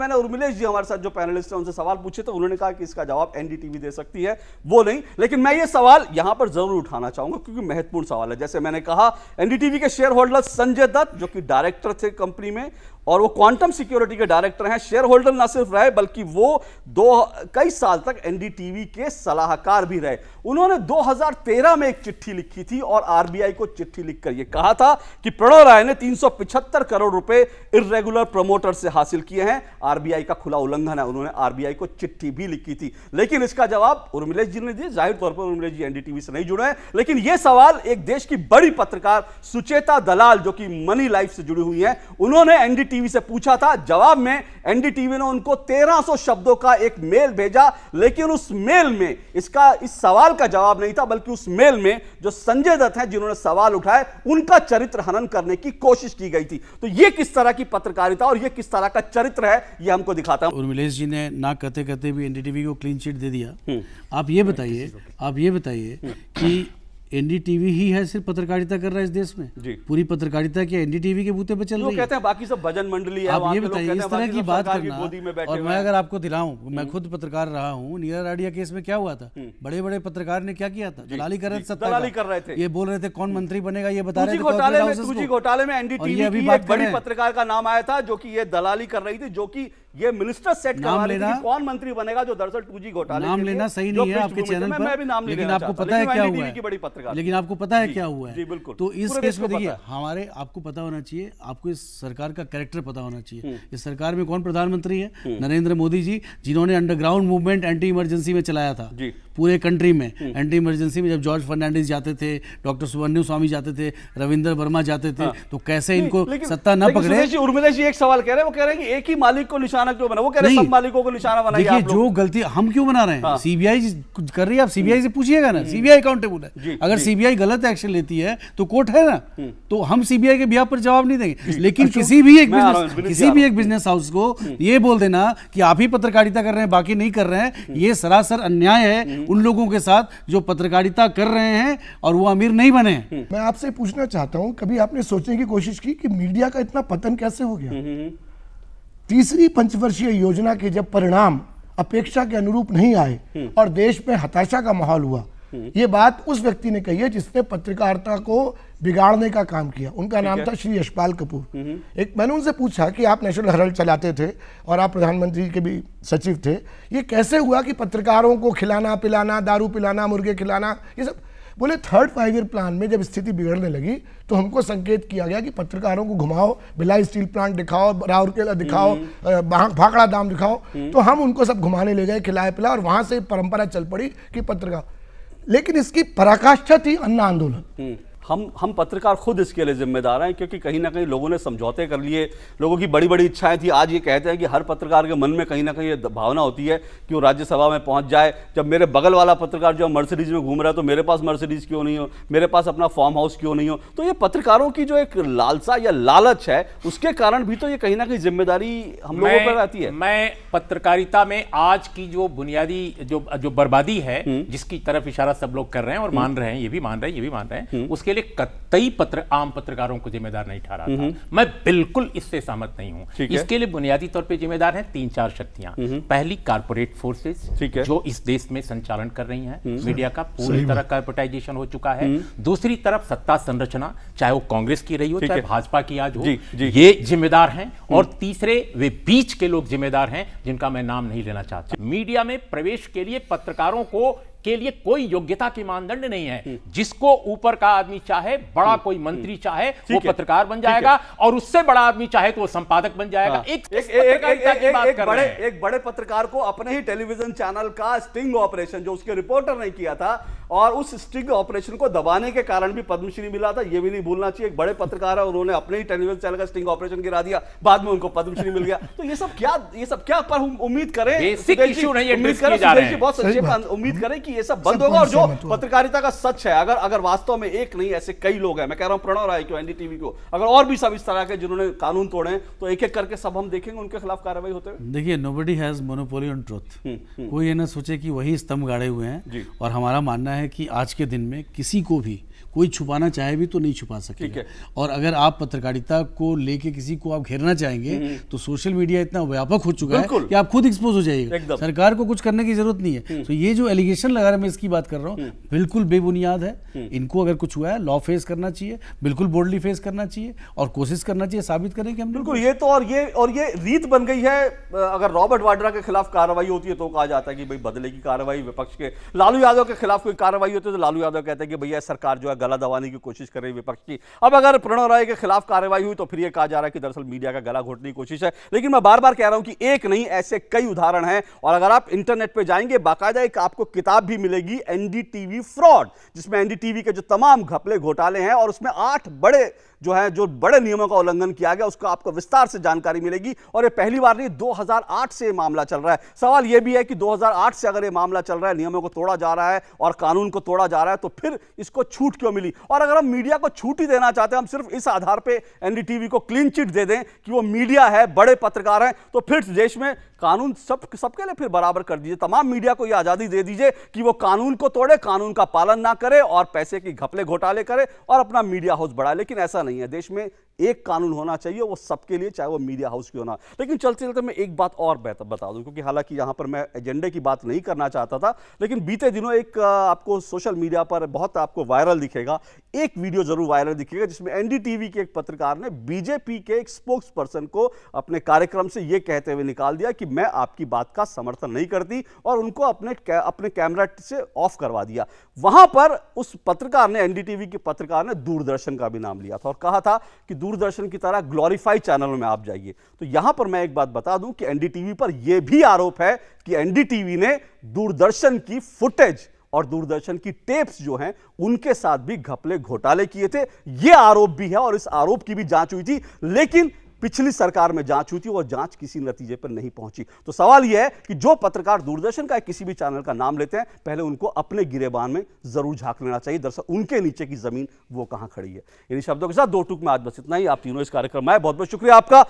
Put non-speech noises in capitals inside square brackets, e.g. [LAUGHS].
मैंने उर्मिलेश जी हमारे साथ जो पैनलिस्ट हैं उनसे सवाल पूछे तो उन्होंने कहा कि इसका जवाब एनडीटीवी दे सकती है वो नहीं लेकिन मैं ये सवाल यहां पर जरूर उठाना चाहूंगा क्योंकि महत्वपूर्ण सवाल है जैसे मैंने कहा एनडीटीवी के शेयर होल्डर संजय दत्त जो कि डायरेक्टर थे कंपनी में और वो क्वांटम सिक्योरिटी के डायरेक्टर हैं शेयर होल्डर ना सिर्फ रहे बल्कि वो दो कई साल तक एनडीटीवी के सलाहकार भी रहे उन्होंने 2013 में एक चिट्ठी लिखी थी और आरबीआई को चिट्ठी लिखकर ये कहा था कि प्रणव राय ने 375 करोड़ रुपए इरेगुलर प्रमोटर से हासिल किए हैं आरबीआई का खुला उल्लंघन है उन्होंने आरबीआई को चिट्ठी भी लिखी थी लेकिन इसका जवाब उर्मिलेश जी ने दिया जाहिर तौर पर उर्मिलेश जी एनडीटीवी से नहीं जुड़े लेकिन यह सवाल एक देश की बड़ी पत्रकार सुचेता दलाल जो कि मनी लाइफ से जुड़ी हुई है उन्होंने एनडीटी एनडीटीवी से पूछा था जवाब में एनडीटीवी ने उनको 1300 शब्दों का एक मेल भेजा लेकिन उस मेल में इसका इस सवाल का जवाब नहीं था बल्कि उस मेल में जो संजय दत्त हैं जिन्होंने सवाल उठाए उनका चरित्र हनन करने की कोशिश की गई थी तो ये किस तरह की पत्रकारिता और ये किस तरह का चरित्र है ये हमको दिखाता है उर्मिलेश जी ने ना कहते कहते भी एनडीटीवी को क्लीन चिट दे दिया हम्म। आप ये बताइए आप ये बताइए हम्म। कि एनडीटीवी ही है सिर्फ पत्रकारिता कर रहा है इस देश में जी। पूरी पत्रकारिता क्या एनडीटीवी के बूते पर चल रही है कहते हैं बाकी सब भजन मंडली है आप ये बताइए इस तरह की बात करना और मैं अगर आपको दिलाऊं मैं हम्म। खुद पत्रकार रहा हूँ नीरा राडिया केस में क्या हुआ था हम्म। बड़े बड़े पत्रकार ने क्या किया था दलाली कर रहे थे दलाली कर रहे थे ये बोल रहे थे कौन हम्म। मंत्री बनेगा ये बता रहे घोटाले में एनडीटीवी बड़ी पत्रकार का नाम आया था जो की ये दलाली कर रही थी जो की ये मिनिस्टर सेट नाम रही थी कौन मंत्री बनेगा जो दरअसल टू जी घोटाले नाम लेना सही नहीं है आपके चैनल पर लेकिन आपको पता है क्या हुआ है लेकिन तो आपको पता है क्या हुआ है तो इस केस में देखिए हमारे आपको पता होना चाहिए आपको इस सरकार का कैरेक्टर पता होना चाहिए हम्म। इस सरकार में कौन प्रधानमंत्री है हम्म। नरेंद्र मोदी जी जिन्होंने अंडरग्राउंड मूवमेंट एंटी इमरजेंसी में चलाया था पूरे कंट्री में एंटी हम्म। इमरजेंसी में जब जॉर्ज फर्नांडिस जाते थे डॉक्टर सुबर्ण्यू स्वामी जाते थे रविंदर वर्मा जाते थे हाँ। तो कैसे इनको सत्ता न पकड़े उर्मिला जी एक सवाल कह रहे हैं वो कह रहे हैं कि एक ही मालिक को निशाना क्यों बना वो कह रहे हैं सब मालिकों को निशाना बनाइए जो गलती हम क्यों बना रहे हैं सीबीआई हाँ। कर रही है आप सीबीआई हम्म। से पूछिएगा ना सीबीआई हम्म। अकाउंटेबल है अगर सीबीआई गलत एक्शन लेती है तो कोर्ट है ना तो हम सीबीआई के बिहार पर जवाब नहीं देंगे लेकिन किसी भी एक बिजनेस किसी भी एक बिजनेस हाउस को ये बोल देना कि आप ही पत्रकारिता कर रहे हैं बाकी नहीं कर रहे हैं ये सरासर अन्याय है उन लोगों के साथ जो पत्रकारिता कर रहे हैं और वो अमीर नहीं बने हम्म। मैं आपसे पूछना चाहता हूँ कभी आपने सोचने की कोशिश की कि मीडिया का इतना पतन कैसे हो गया हम्म, हम्म। तीसरी पंचवर्षीय योजना के जब परिणाम अपेक्षा के अनुरूप नहीं आए और देश में हताशा का माहौल हुआ हम्म। ये बात उस व्यक्ति ने कही है जिसने पत्रकारिता को बिगाड़ने का काम किया उनका नाम था श्री यशपाल कपूर हम्म। एक मैंने उनसे पूछा कि आप नेशनल हेरल्ड चलाते थे और आप प्रधानमंत्री के भी सचिव थे ये कैसे हुआ कि पत्रकारों को खिलाना पिलाना दारू पिलाना मुर्गे खिलाना ये सब बोले थर्ड फाइव ईयर प्लान में जब स्थिति बिगड़ने लगी तो हमको संकेत किया गया कि पत्रकारों को घुमाओ बिलाई स्टील प्लांट दिखाओ राउरकेला हम्म। दिखाओ भाखड़ा दाम दिखाओ तो हम उनको सब घुमाने ले गए खिलाए पिलाए और वहाँ से परंपरा चल पड़ी कि पत्रकार लेकिन इसकी पराकाष्ठा थी अन्ना आंदोलन हम्म। हम हम पत्रकार खुद इसके लिए जिम्मेदार हैं क्योंकि कहीं ना कहीं लोगों ने समझौते कर लिए लोगों की बड़ी बड़ी इच्छाएं थी आज ये कहते हैं कि हर पत्रकार के मन में कहीं ना कहीं ये भावना होती है कि वो राज्यसभा में पहुंच जाए जब मेरे बगल वाला पत्रकार जो मर्सिडीज में घूम रहा है तो मेरे पास मर्सिडीज क्यों नहीं हो मेरे पास अपना फॉर्म हाउस क्यों नहीं हो तो ये पत्रकारों की जो एक लालसा या लालच है उसके कारण भी तो ये कहीं ना कहीं जिम्मेदारी हम लोगों पर आती है मैं पत्रकारिता में आज की जो बुनियादी जो जो बर्बादी है हम्म। जिसकी तरफ इशारा सब लोग कर रहे हैं और मान हम्म। रहे हैं ये भी मान रहे हैं ये भी मान रहे हैं हम्म। उसके लिए कतई पत्र आम पत्रकारों को जिम्मेदार नहीं ठहरा था हम्म हम्म। मैं बिल्कुल इससे सहमत नहीं हूं इसके लिए बुनियादी तौर पे जिम्मेदार हैं तीन चार शक्तियां हम्म पहली कारपोरेट फोर्सेस जो इस देश में संचालन कर रही हैं मीडिया का पूरी तरह कारपोरेटाइजेशन हो चुका है दूसरी तरफ सत्ता संरचना चाहे वो कांग्रेस की रही हो चाहे भाजपा की आज हो ये जिम्मेदार है और तीसरे वे बीच के लोग जिम्मेदार हैं जिनका मैं नाम नहीं लेना चाहता मीडिया में प्रवेश के लिए पत्रकारों को के लिए कोई योग्यता के मानदंड नहीं है हम्म। जिसको ऊपर का आदमी चाहे बड़ा हम्म। कोई मंत्री हम्म। चाहे वो पत्रकार बन जाएगा और उससे बड़ा आदमी चाहे तो वो संपादक बन जाएगा हाँ। एक एक एक एक बड़े एक बड़े पत्रकार को अपने ही टेलीविजन चैनल का स्टिंग ऑपरेशन जो उसके रिपोर्टर ने किया था और उस स्टिंग ऑपरेशन को दबाने के कारण भी पद्मश्री मिला था यह भी नहीं भूलना चाहिए एक बड़े पत्रकार है उन्होंने अपने ही टेलीविजन चैनल का स्टिंग ऑपरेशन गिरा दिया बाद में उनको पद्मश्री मिल गया [LAUGHS] तो ये सब क्या ये सब क्या पर उम्मीद करें उम्मीद करें उम्मीद करें कि ये सब बंद होगा और जो पत्रकारिता का सच है अगर अगर वास्तव में एक नहीं ऐसे कई लोग हैं मैं कह रहा हूं प्रणव राय को एनडीटीवी को अगर और भी सब इस तरह के जिन्होंने कानून तोड़े तो एक एक करके सब हम देखेंगे उनके खिलाफ कार्रवाई होते हुए देखिए nobody has monopoly on truth कोई ये ना सोचे कि वही स्तंभ गाड़े हुए हैं और हमारा मानना है कि आज के दिन में किसी को भी कोई छुपाना चाहे भी तो नहीं छुपा सके और अगर आप पत्रकारिता को लेके किसी को आप घेरना चाहेंगे हम्म, हम्म। तो सोशल मीडिया इतना व्यापक हो चुका है कि आप खुद एक्सपोज हो जाइएगा सरकार को कुछ करने की जरूरत नहीं है हम्म। तो ये जो एलिगेशन अगर मैं इसकी बात कर रहा हूँ हम्म। बिल्कुल बेबुनियाद है हम्म। इनको अगर कुछ हुआ है लॉ फेस करना चाहिए बिल्कुल बोल्डली फेस करना चाहिए और कोशिश करना चाहिए साबित करें कि हम बिल्कुल ये तो और ये और ये रीत बन गई है अगर रॉबर्ट वाड्रा के खिलाफ कार्रवाई होती है तो कहा जाता है कि भाई बदले की कार्रवाई विपक्ष के लालू यादव के खिलाफ कोई कार्रवाई होती है तो लालू यादव कहते हैं कि भैया सरकार जो है गला दबाने की कोशिश कर रही है विपक्ष की अब अगर प्रणव राय के खिलाफ कार्रवाई हुई तो फिर यह कहा जा रहा है कि दरअसल मीडिया का गला घोटने की कोशिश है लेकिन मैं बार बार कह रहा हूं कि एक नहीं ऐसे कई उदाहरण हैं और अगर आप इंटरनेट पर जाएंगे बाकायदा एक आपको किताब भी मिलेगी एनडीटीवी फ्रॉड जिसमें एनडीटीवी के जो तमाम घपले घोटाले हैं और उसमें आठ बड़े जो है जो बड़े नियमों का उल्लंघन किया गया उसका आपको विस्तार से जानकारी मिलेगी और ये पहली बार नहीं 2008 से ये मामला चल रहा है सवाल ये भी है कि 2008 से अगर ये मामला चल रहा है नियमों को तोड़ा जा रहा है और कानून को तोड़ा जा रहा है तो फिर इसको छूट क्यों मिली और अगर हम मीडिया को छूट ही देना चाहते हैं हम सिर्फ इस आधार पर एनडीटीवी को क्लीन चिट दे दें कि वो मीडिया है बड़े पत्रकार हैं तो फिर देश में कानून सब सबके लिए फिर बराबर कर दीजिए तमाम मीडिया को ये आज़ादी दे दीजिए कि वो कानून को तोड़े कानून का पालन ना करे और पैसे की घपले घोटाले करे और अपना मीडिया हाउस बढ़ाए लेकिन ऐसा नहीं है देश में एक कानून होना चाहिए वो सबके लिए चाहे वो मीडिया हाउस की होना लेकिन चलते चलते मैं एक बात और बेहतर बता दूं क्योंकि हालांकि यहां पर मैं एजेंडे की बात नहीं करना चाहता था लेकिन बीते दिनों एक आपको सोशल मीडिया पर बहुत आपको वायरल दिखेगा एक वीडियो जरूर वायरल दिखेगा जिसमें एनडीटीवी के एक पत्रकार ने बीजेपी के एक स्पोक्स पर्सन को अपने कार्यक्रम से यह कहते हुए निकाल दिया कि मैं आपकी बात का समर्थन नहीं करती और उनको अपने अपने कैमरा से ऑफ करवा दिया वहां पर उस पत्रकार ने एनडीटीवी के पत्रकार ने दूरदर्शन का भी नाम लिया था और कहा था कि दूरदर्शन की तरह ग्लोरीफाई चैनलों में आप जाइए तो यहां पर मैं एक बात बता दूं कि एनडीटीवी पर यह भी आरोप है कि एनडीटीवी ने दूरदर्शन की फुटेज और दूरदर्शन की टेप्स जो हैं उनके साथ भी घपले घोटाले किए थे यह आरोप भी है और इस आरोप की भी जांच हुई थी लेकिन पिछली सरकार में जांच हुई थी और जांच किसी नतीजे पर नहीं पहुंची तो सवाल यह है कि जो पत्रकार दूरदर्शन का किसी भी चैनल का नाम लेते हैं पहले उनको अपने गिरेबान में जरूर झांक लेना चाहिए दरअसल उनके नीचे की जमीन वो कहां खड़ी है इन्हीं शब्दों के साथ दो टूक में आज बस इतना ही आप तीनों इस कार्यक्रम में बहुत बहुत शुक्रिया आपका